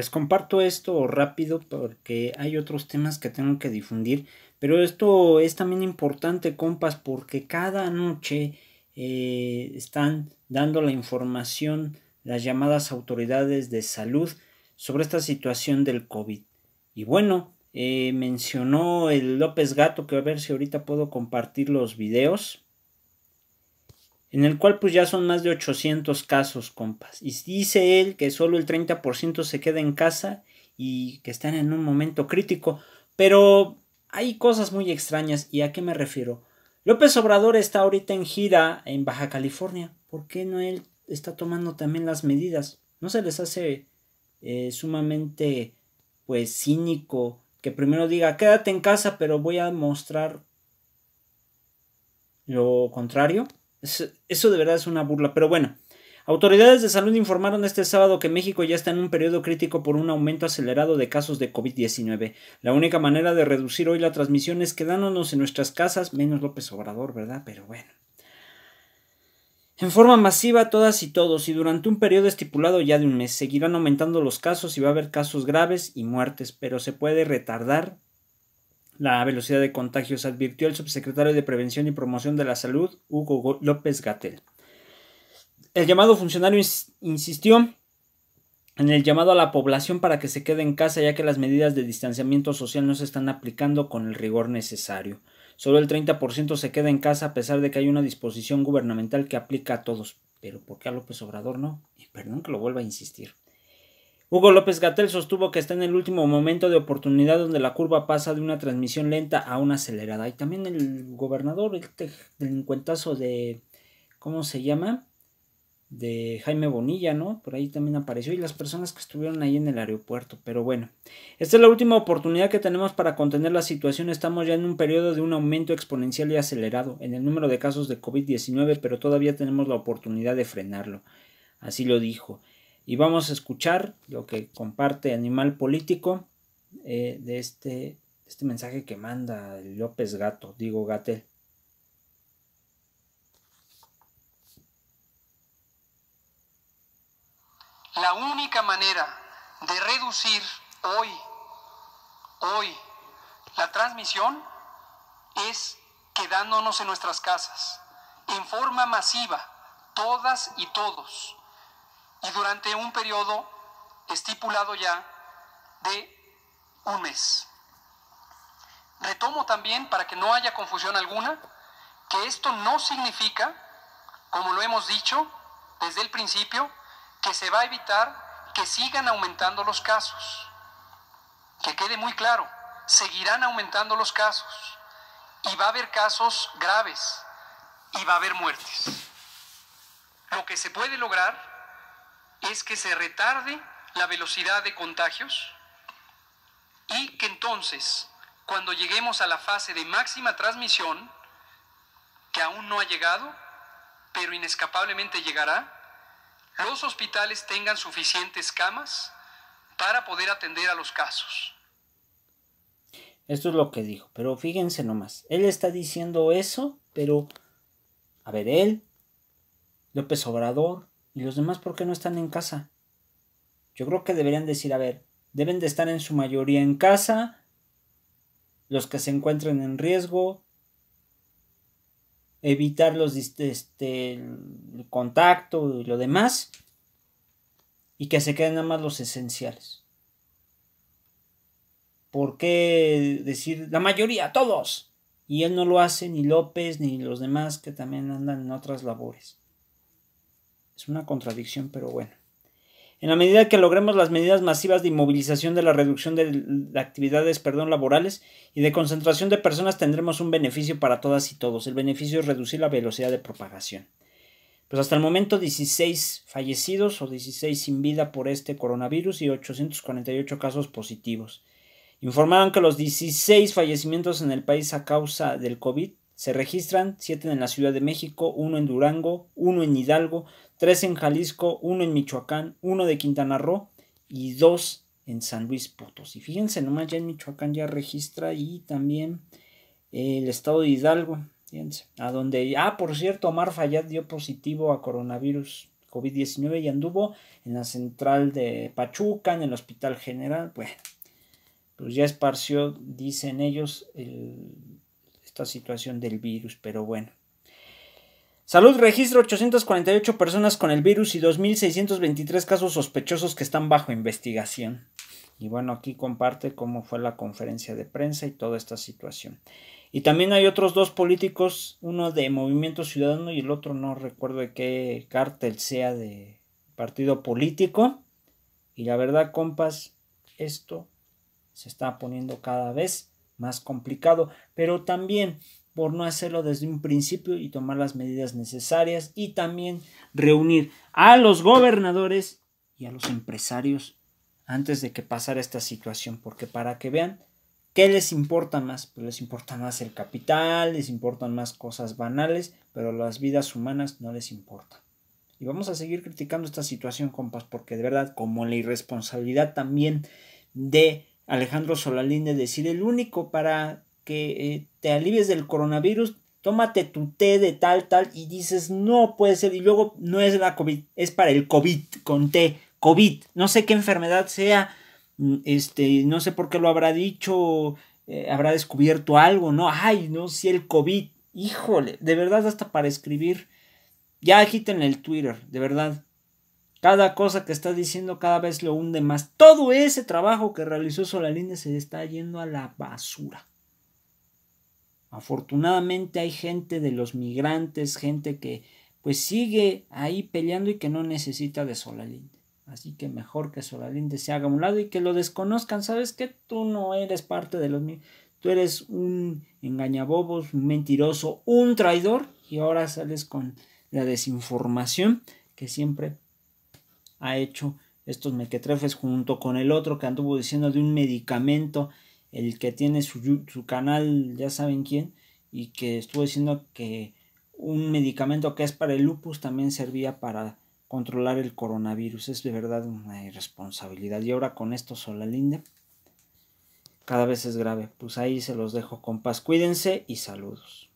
Les comparto esto rápido porque hay otros temas que tengo que difundir, pero esto es también importante, compas, porque cada noche eh, están dando la información las llamadas autoridades de salud sobre esta situación del COVID. Y bueno, eh, mencionó el López Gato, que a ver si ahorita puedo compartir los videos en el cual pues ya son más de 800 casos, compas. Y dice él que solo el 30% se queda en casa y que están en un momento crítico, pero hay cosas muy extrañas y a qué me refiero. López Obrador está ahorita en gira en Baja California. ¿Por qué no él está tomando también las medidas? ¿No se les hace eh, sumamente pues cínico que primero diga quédate en casa pero voy a mostrar lo contrario? Eso de verdad es una burla, pero bueno. Autoridades de salud informaron este sábado que México ya está en un periodo crítico por un aumento acelerado de casos de COVID-19. La única manera de reducir hoy la transmisión es quedándonos en nuestras casas, menos López Obrador, ¿verdad? Pero bueno. En forma masiva todas y todos, y durante un periodo estipulado ya de un mes, seguirán aumentando los casos y va a haber casos graves y muertes, pero se puede retardar la velocidad de contagios, advirtió el subsecretario de Prevención y Promoción de la Salud, Hugo López Gatel. El llamado funcionario insistió en el llamado a la población para que se quede en casa ya que las medidas de distanciamiento social no se están aplicando con el rigor necesario. Solo el 30% se queda en casa a pesar de que hay una disposición gubernamental que aplica a todos. Pero ¿por qué a López Obrador no? Y perdón que lo vuelva a insistir. Hugo López Gatel sostuvo que está en el último momento de oportunidad donde la curva pasa de una transmisión lenta a una acelerada. Y también el gobernador, del delincuentazo de. ¿Cómo se llama? de Jaime Bonilla, ¿no? Por ahí también apareció y las personas que estuvieron ahí en el aeropuerto. Pero bueno, esta es la última oportunidad que tenemos para contener la situación. Estamos ya en un periodo de un aumento exponencial y acelerado en el número de casos de COVID-19, pero todavía tenemos la oportunidad de frenarlo. Así lo dijo. Y vamos a escuchar lo que comparte Animal Político eh, de este, este mensaje que manda López Gato, digo Gatel. La única manera de reducir hoy, hoy, la transmisión es quedándonos en nuestras casas, en forma masiva, todas y todos y durante un periodo estipulado ya de un mes. Retomo también, para que no haya confusión alguna, que esto no significa, como lo hemos dicho desde el principio, que se va a evitar que sigan aumentando los casos. Que quede muy claro, seguirán aumentando los casos y va a haber casos graves y va a haber muertes. Lo que se puede lograr es que se retarde la velocidad de contagios y que entonces, cuando lleguemos a la fase de máxima transmisión, que aún no ha llegado, pero inescapablemente llegará, los hospitales tengan suficientes camas para poder atender a los casos. Esto es lo que dijo, pero fíjense nomás, él está diciendo eso, pero, a ver, él, López Obrador, ¿Y los demás por qué no están en casa? Yo creo que deberían decir, a ver, deben de estar en su mayoría en casa, los que se encuentren en riesgo, evitar los, este, el contacto y lo demás, y que se queden nada más los esenciales. ¿Por qué decir la mayoría, todos? Y él no lo hace, ni López, ni los demás que también andan en otras labores. Es una contradicción, pero bueno. En la medida que logremos las medidas masivas de inmovilización de la reducción de actividades perdón, laborales y de concentración de personas, tendremos un beneficio para todas y todos. El beneficio es reducir la velocidad de propagación. Pues hasta el momento 16 fallecidos o 16 sin vida por este coronavirus y 848 casos positivos. Informaron que los 16 fallecimientos en el país a causa del COVID se registran siete en la Ciudad de México, uno en Durango, uno en Hidalgo, tres en Jalisco, uno en Michoacán, uno de Quintana Roo y dos en San Luis Potosí. Fíjense nomás, ya en Michoacán ya registra y también eh, el estado de Hidalgo. Fíjense, a donde, ah, por cierto, Omar Fayad dio positivo a coronavirus COVID-19 y anduvo en la central de Pachuca, en el Hospital General. Bueno, pues ya esparció, dicen ellos, el situación del virus, pero bueno. Salud registra 848 personas con el virus y 2.623 casos sospechosos que están bajo investigación. Y bueno, aquí comparte cómo fue la conferencia de prensa y toda esta situación. Y también hay otros dos políticos, uno de Movimiento Ciudadano y el otro no recuerdo de qué cártel sea de partido político. Y la verdad, compas, esto se está poniendo cada vez más complicado, pero también por no hacerlo desde un principio y tomar las medidas necesarias y también reunir a los gobernadores y a los empresarios antes de que pasara esta situación, porque para que vean qué les importa más, pues les importa más el capital, les importan más cosas banales, pero las vidas humanas no les importan. Y vamos a seguir criticando esta situación, compas, porque de verdad, como la irresponsabilidad también de Alejandro Solalín de decir, el único para que eh, te alivies del coronavirus, tómate tu té de tal, tal, y dices, no puede ser, y luego no es la COVID, es para el COVID, con té, COVID, no sé qué enfermedad sea, mm, este, no sé por qué lo habrá dicho, eh, habrá descubierto algo, ¿no? Ay, no, si el COVID, híjole, de verdad hasta para escribir, ya en el Twitter, de verdad, cada cosa que está diciendo cada vez lo hunde más. Todo ese trabajo que realizó Solalinde se está yendo a la basura. Afortunadamente hay gente de los migrantes, gente que pues sigue ahí peleando y que no necesita de Solalinde. Así que mejor que Solalinde se haga a un lado y que lo desconozcan. ¿Sabes que Tú no eres parte de los migrantes. Tú eres un engañabobos, un mentiroso, un traidor y ahora sales con la desinformación que siempre ha hecho estos mequetrefes junto con el otro que anduvo diciendo de un medicamento, el que tiene su, canal, ya saben quién, y que estuvo diciendo que un medicamento que es para el lupus también servía para controlar el coronavirus. Es de verdad una irresponsabilidad. Y ahora con esto, Linda, cada vez es grave. Pues ahí se los dejo, con paz Cuídense y saludos.